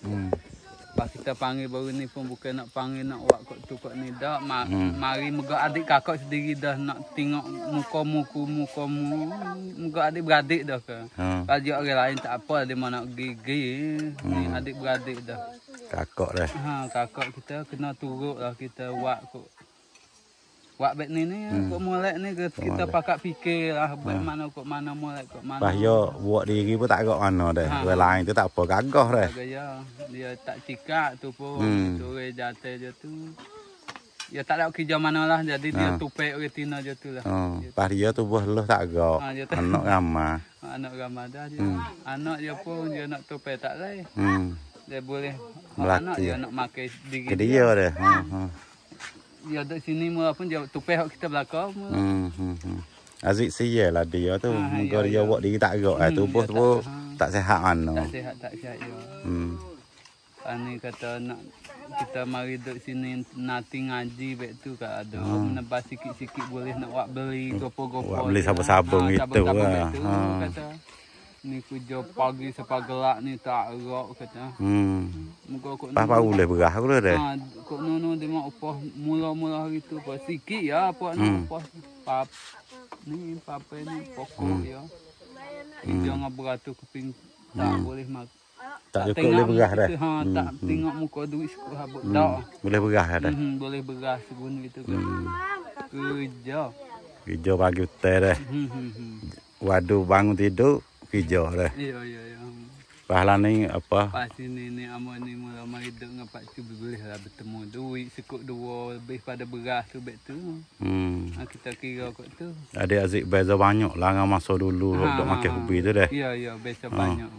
Lepas hmm. kita panggil baru ni pun bukan nak panggil nak buat kot tu kot ni dah. Ma hmm. Mari moga adik kakak sendiri dah nak tengok muka muka muka muka muka adik beradik dah ke. Hmm. Ha. Raja orang lain tak apa dia mana nak gigi. Hmm. Ni adik beradik dah. Kakak dah. Ha, kakak kita kena turut lah kita buat kot buat bet ni ni hmm. kok molek ni ke, kita kita pakak fikirlah buat hmm. mana kok mana molek kok mana bah yo buat diri pun tak agak mana deh ha. lain tu tak apa gagah deh gaya dia tak cikak tu pun hmm. sore jatuh je tu Ya tak ada kerja mana lah jadi dia ha. tupek ke tina je tu lah. Oh, pas dia tu buah leh tak gok. Ha, anak ramah. Anak ramah dah dia. Hmm. Anak dia pun dia nak tupek tak lain. Hmm. Dia boleh. Melati. Anak dia nak makan diri Kedia dia. Kedia dia. Ha, ha dia ada sini pun dia tupeh kita belakang. Hmm, hmm, hmm. Aziz sejelah dia tu. Ha, ya, dia ya. awak diri tak gerak lah. hmm, eh. Tubuh tu tak, ha. tak sihat mana. Tak sihat, tak sihat dia. Ya. Hmm. Ani kata nak kita mari duduk sini nanti ngaji baik tu kat ada. Hmm. Menebas sikit-sikit boleh nak buat beli hmm. gopo-gopo. Buat beli sabun-sabun ha, itu, lah. Itu, ha ni kerja pagi sampai gelap ni tak erok kata. Hmm. Muka kok Apa boleh berah aku dah. Ha, kok no no dia upah mula-mula hari tu pas sikit ya apa hmm. nak upah pap ni pape ni pokok hmm. ya. Hmm. Dia ngap beratur keping tak hmm. boleh mak. Tak cukup boleh berah dah. Ha, hmm. tak hmm. tengok muka duit sikit habuk hmm. tak. Boleh berah dah. Hmm, boleh berah segun gitu. Hmm. Kerja. Kerja pagi utai dah. Hmm, hmm, hmm. Waduh bangun tidur kerja dah. Ya, ya, ya. ya. Pahlawan ni apa? Pas ini ni amat ni mula mula hidup dengan Pak boleh lah bertemu duit sekut dua lebih pada beras tu back tu. Hmm. Ha, kita kira kot tu. Ada azik beza banyak lah dengan masa dulu ha, ah, duk ha, ah, makan hubi tu deh. Ya, ya, beza ha. banyak.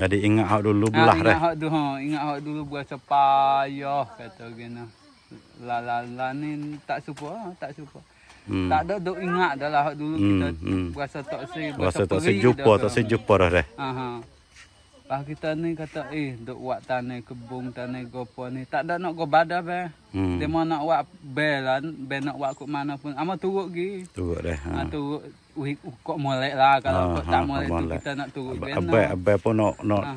Jadi ingat awak dulu belah ha, dah. Ingat awak dulu, ha. ingat awak dulu buat payah kata gini. Lala-lala ni tak suka, ha, tak suka. Hmm. Tak ada duk ingat dah lah dulu hmm. kita hmm. rasa tak sejuk. Rasa tak sejuk, tak sejuk parah dah. Aha. Lepas kita ni kata, eh, duk buat tanah kebun, tanah gopo ni. Tak ada nak go bada be. Hmm. Dia mau nak buat belan, lah, be nak buat kot mana pun. Amat ah, turut gi. Turut deh. Ha. Ha, turut. Wih, uh, kok molek lah. Kalau ah, ha, tak molek tu, molek. kita nak turut be. Abe, abe pun nak, nak, ha.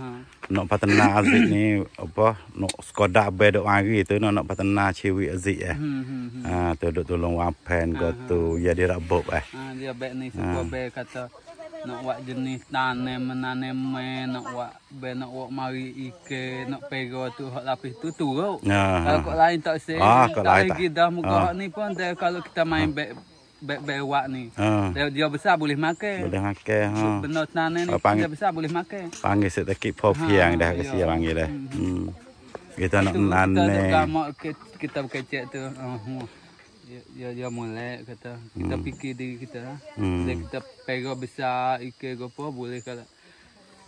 nak patena azik ni, apa, nak skoda abe duk mari tu, nak, nak patena ciwi azik eh. Hmm, hmm, hmm. Ha, tu duk tolong wapen, ha, gotu. Ha. Ya, dia rabuk eh. Ha, dia be ni, sebuah ha. kata, nak wak jenis tanem menanem me nak wak be nak wak mari ike nak pego tu hak lapis tu tu kau ya, ha. kalau kok lain tak se ah, kalau tak lagi dah muka ah. ni pun dia kalau kita main ah. be be wak ni ah. dia, besar boleh makan boleh makan ha benda tanem ni panggil, dia besar boleh makan panggil sedikit pop yang dah kasi iya. panggil dah hmm. Hmm. kita nak nanem kita, kita kecek tu ah, Ya, dia, dia molek kata kita hmm. fikir diri kita lah. Hmm. Bila kita pega besar ikan ke apa boleh kalau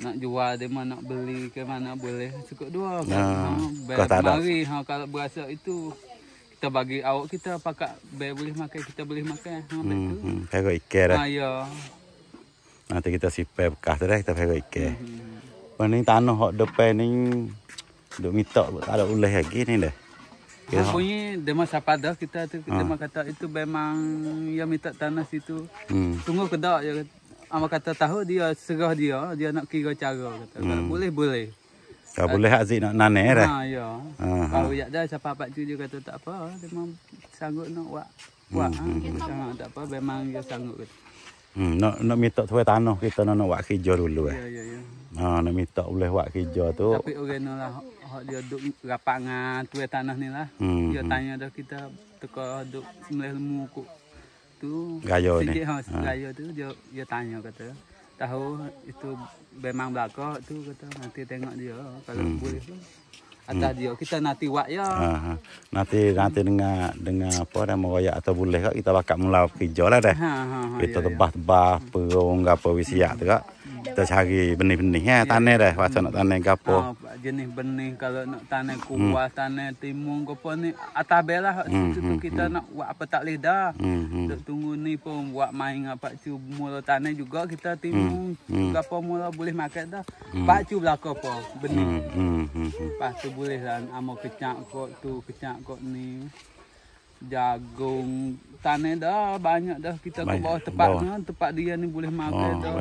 nak jual di mana nak beli ke mana boleh cukup dua kan? nah, kan? mari ha, kalau berasa itu kita bagi awak kita pakak bayar boleh makan kita boleh makan ha, hmm, hmm. ikan lah ha, ya. nanti kita sipai bekas tu dah kita pega ikan hmm, hmm, hmm. Pening tanah hok depan ni duk mitok tak ada ulah lagi ni dah. Ya. Rupanya dia masa padas kita tu ha. kata itu memang yang minta tanah situ. Hmm. Tunggu kedak je. Amak kata tahu dia serah dia, dia nak kira cara kata. Hmm. Kalau boleh boleh. Tak boleh hak Zik nak nane dah. Eh? Ha ya. Ha. Kalau ha. yak dah siapa pak tu dia kata tak apa, dia memang sanggup nak buat. Buat. Hmm. Ha. Hmm. hmm. Tak apa, memang dia sanggup kata. Hmm, nak nak minta tu tanah kita nak nak buat kerja dulu eh. Ya ya ya. Ha nak minta boleh buat kerja tu. Tapi orang lah hak dia duk rapat dengan tu tanah ni lah. Hmm, dia hmm. tanya dah kita teka duk semelih lemu ko. Tu gaya ni. Sikit ha, ha. gaya tu dia dia tanya kata. Tahu itu memang belakang tu kata nanti tengok dia kalau hmm. boleh tu atas hmm. dia kita nanti buat ya ha, nanti nanti dengar dengar apa dan meroyak atau boleh kak kita bakal mula kerja lah deh ha, ha, ha, kita ya, ya. tebah-tebah ya. perung apa wisiak tu kak Dah cari benih-benih ya, tanah dah Pasal nak tanah ke ah, Jenis benih kalau nak tanah hmm. kuah, tanah timun ke apa ni Atas belah hmm, situ hmm, kita nak buat apa tak boleh dah tunggu ni pun buat main dengan Pak Cu Mula tanah juga kita timun Ke apa mula boleh makan dah Pak Cu belakang apa benih pas tu boleh lah Amal kecak kot tu, kecak kot ni jagung tanah dah banyak dah kita ke bawah tempatnya bawah. tempat dia ni boleh makan oh, dah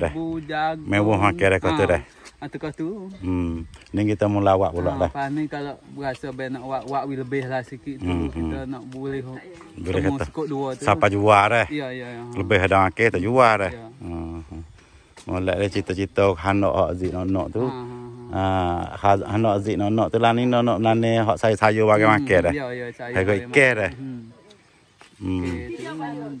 labu dah. jagung mewah makan dah kata ah, dah atau ah, kau tu hmm ni kita mau lawak pula ha, dah apa ni kalau berasa ben nak awak awak lebih lah sikit tu hmm, kita hmm. nak boleh boleh kata skop dua tu siapa jual dah ya ya ya lebih ada makan tak jual dah ya. hmm mula hmm. cerita-cerita hanok azik nok tu ha ah ha ha no zi no no tu ni no no na ne ha sai sayu wa ke make de ha ko ke de hmm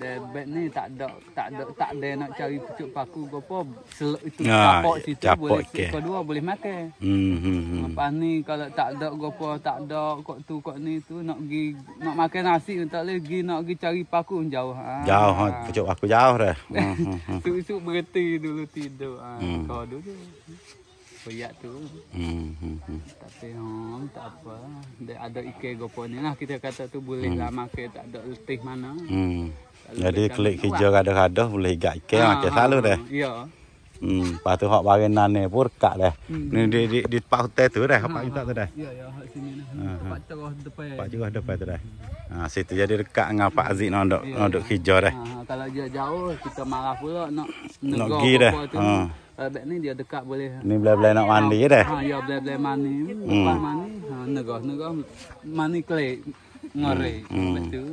de be ni tak ada tak ada tak ada nak cari pucuk paku ko apa selok itu ah, capok situ boleh ke dua boleh make hmm hmm apa hmm. ni kalau tak ada ko tak ada kok tu kok ni tu nak gi nak makan nasi tak leh gi nak gi cari paku jauh ah. jauh ha pucuk paku jauh dah. hmm tu hmm, hmm. berhenti dulu tidur ha kau dulu peyak tu. Hmm, hmm, hmm. Tapi oh, tak apa. Dia ada ikan gopo ni lah. Kita kata tu boleh hmm. lah makan. Tak ada letih mana. Hmm. Jadi kulit hijau ada-ada boleh ikat ikan. Ha, ah, makan ha, selalu dah. Ya. Hmm, lepas tu hak barenan ni pun dekat dah. Hmm. Ni di di di tempat hotel tu dah, hotel kita tu dah. Ya ya, hak sini dah. Ha, ha. Tempat terus depan. Tempat terus depan tu dah. Ha, situ jadi dekat dengan Pak Aziz nak ya, nak ya, duk hijau dah. Ha, ha, kalau dia jauh kita marah pula nak nak pergi dah. Ha. Bek ni dia dekat boleh. Ni belah-belah nak mandi dah. Ha, ya belah-belah mandi. Hmm. Lepas mandi, ha, negah-negah mandi kelek. Ngore. Hmm. Hmm. Betul.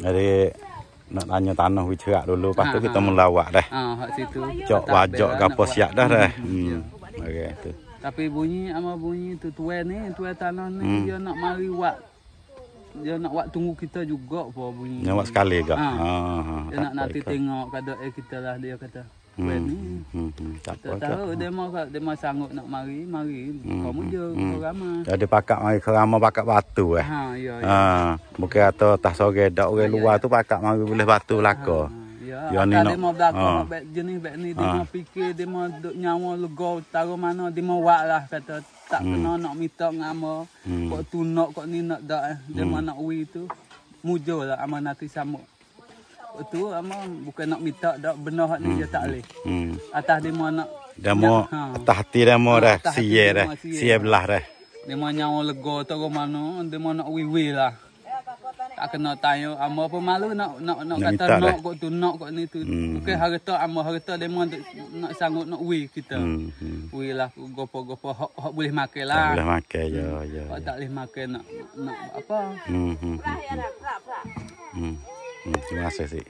Jadi, nak tanya tanah wi cerak dulu lepas tu ah, kita ha. melawak dah. Ah, ha, kat situ. Cok wajak lah, gapo siap dah dah. Hmm. Ya. hmm. Okey tu. Tapi bunyi ama bunyi tu tua ni, tua tanah ni hmm. dia nak mari wak. Dia nak wak tunggu kita juga apa bunyi. Nak wak sekali ke? Ha. Dia nak nanti tengok kada eh, kita lah dia kata. Hmm, kan? hmm. Hmm. Hmm. Tak tahu dia mau dia mau sanggup nak mari, mari. Hmm. Kamu je hmm, hmm. ramai. Tak ada pakak mari kerama pakak batu eh. Ha, ya, ya. Ha, mungkin atau tak sore dak orang ya, luar ya. tu pakak mari boleh batu belaka. Ha, ya. Ya ni nak. Dia mau belaka ha. jenis bet ni dia ha. mau fikir dia mau duk nyawa lego taruh mana dia mau wak lah kata tak hmm. kena nak minta ngamo. Hmm. Kok tunak kok ni nak dak eh. Dia hmm. mau nak wi tu. Mujur lah amanati sama tu amang bukan nak minta dak benar hak ni hmm. dia tak leh. Hmm. Atas demo nak demo ha. atas hati demo dah sia dah. Sia belah dah. Demo nyawa lega tu ke mana demo nak wiwi lah. Tak kena tanya amo apa malu nak nak nak, kata nak kok tu nak kok ni tu. Hmm. Bukan harta amo harta demo nak sanggup nak wi kita. Hmm. hmm. Wi lah gopo-gopo hak hak boleh makan lah. boleh makan ya hmm. ya. Tak, ya. tak boleh makan nak nak apa. Hmm. Hmm. Hmm. Hmm. Hmm. Hmm. Hmm.